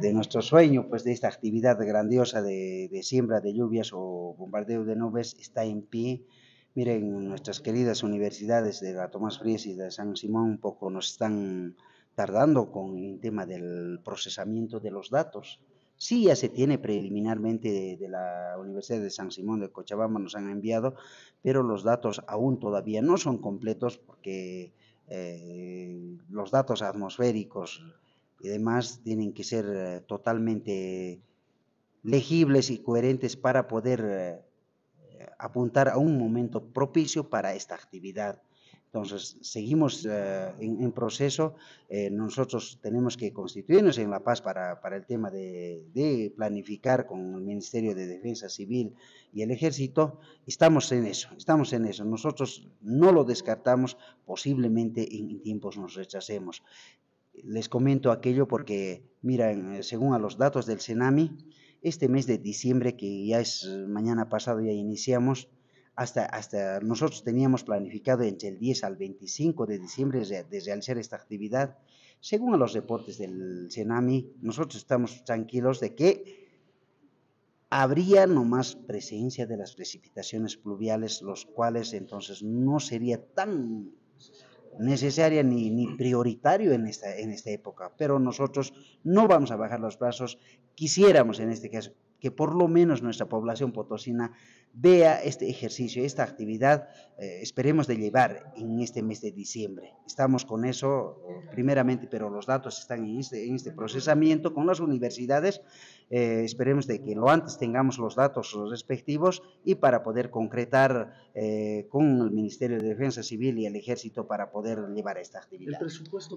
de nuestro sueño, pues de esta actividad grandiosa de, siembra de lluvias o bombardeo de nubes, está en pie. Miren, nuestras queridas universidades de la Tomás Fries y de San Simón un poco nos están tardando con el tema del procesamiento de los datos. Sí, ya se tiene preliminarmente de, la Universidad de San Simón de Cochabamba, nos han enviado, pero los datos aún todavía no son completos porque eh, los datos atmosféricos y demás tienen que ser eh, totalmente legibles y coherentes para poder eh, apuntar a un momento propicio para esta actividad. Entonces, seguimos eh, en, proceso. nosotros tenemos que constituirnos en La Paz para, el tema de, planificar con el Ministerio de Defensa Civil y el Ejército. Estamos en eso, estamos en eso. Nosotros no lo descartamos, posiblemente en tiempos nos rechacemos les comento aquello porque, miren, eh, según a los datos del tsunami este mes de diciembre, que ya es eh, mañana pasado, ya iniciamos, hasta, hasta nosotros teníamos planificado entre el 10 al 25 de diciembre de realizar esta actividad. Según a los reportes del tsunami nosotros estamos tranquilos de que habría más presencia de las precipitaciones pluviales, los cuales entonces no sería tan necesaria ni, ni prioritario en esta, en esta época, pero nosotros no vamos a bajar los brazos, quisiéramos en este caso que por lo menos nuestra población potosina vea este ejercicio, esta actividad, eh, esperemos de llevar en este mes de diciembre. Estamos con eso primeramente, pero los datos están en este, este procesamiento con las universidades. Eh, esperemos de que lo antes tengamos los datos respectivos y para poder concretar eh, con el Ministerio de Defensa Civil y el Ejército para poder llevar esta actividad. ¿El presupuesto